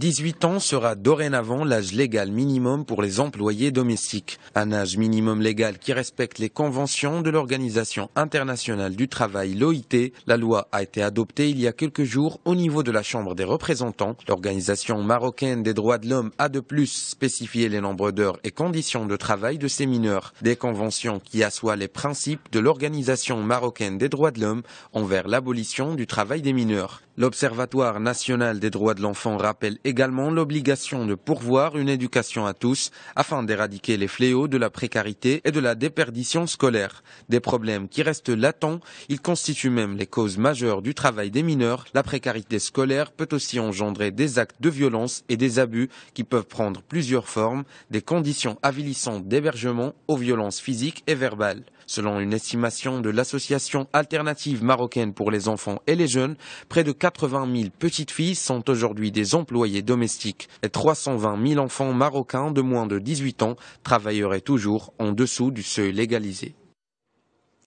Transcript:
18 ans sera dorénavant l'âge légal minimum pour les employés domestiques, un âge minimum légal qui respecte les conventions de l'Organisation internationale du travail, l'OIT. La loi a été adoptée il y a quelques jours au niveau de la Chambre des représentants. L'Organisation marocaine des droits de l'homme a de plus spécifié les nombres d'heures et conditions de travail de ces mineurs, des conventions qui assoient les principes de l'Organisation marocaine des droits de l'homme envers l'abolition du travail des mineurs. L'Observatoire national des droits de l'enfant rappelle également l'obligation de pourvoir une éducation à tous afin d'éradiquer les fléaux de la précarité et de la déperdition scolaire. Des problèmes qui restent latents, ils constituent même les causes majeures du travail des mineurs. La précarité scolaire peut aussi engendrer des actes de violence et des abus qui peuvent prendre plusieurs formes, des conditions avilissantes d'hébergement aux violences physiques et verbales. Selon une estimation de l'association alternative marocaine pour les enfants et les jeunes, près de 80 000 petites filles sont aujourd'hui des employées les domestiques. 320 000 enfants marocains de moins de 18 ans travailleraient toujours en dessous du seuil légalisé.